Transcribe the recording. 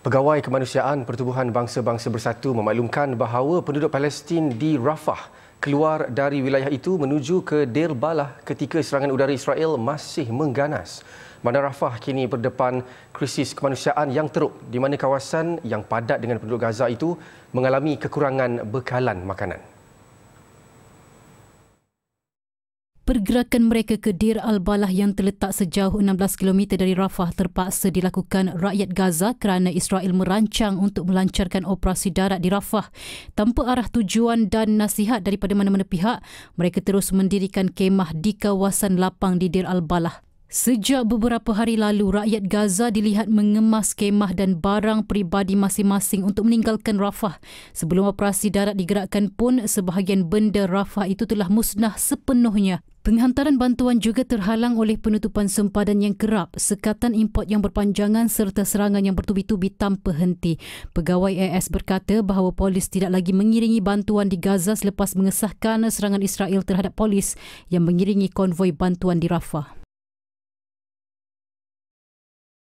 Pegawai Kemanusiaan Pertubuhan Bangsa-Bangsa Bersatu memaklumkan bahawa penduduk Palestin di Rafah keluar dari wilayah itu menuju ke Deir Balah ketika serangan udara Israel masih mengganas. Bandar Rafah kini berdepan krisis kemanusiaan yang teruk di mana kawasan yang padat dengan penduduk Gaza itu mengalami kekurangan bekalan makanan. Pergerakan mereka ke Dir al-Balah yang terletak sejauh 16 km dari Rafah terpaksa dilakukan rakyat Gaza kerana Israel merancang untuk melancarkan operasi darat di Rafah. Tanpa arah tujuan dan nasihat daripada mana-mana pihak, mereka terus mendirikan kemah di kawasan lapang di Dir al-Balah. Sejak beberapa hari lalu, rakyat Gaza dilihat mengemas kemah dan barang peribadi masing-masing untuk meninggalkan Rafah. Sebelum operasi darat digerakkan pun, sebahagian benda Rafah itu telah musnah sepenuhnya. Penghantaran bantuan juga terhalang oleh penutupan sempadan yang kerap, sekatan import yang berpanjangan serta serangan yang bertubi-tubi tanpa henti. Pegawai AS berkata bahawa polis tidak lagi mengiringi bantuan di Gaza selepas mengesahkan serangan Israel terhadap polis yang mengiringi konvoi bantuan di Rafah.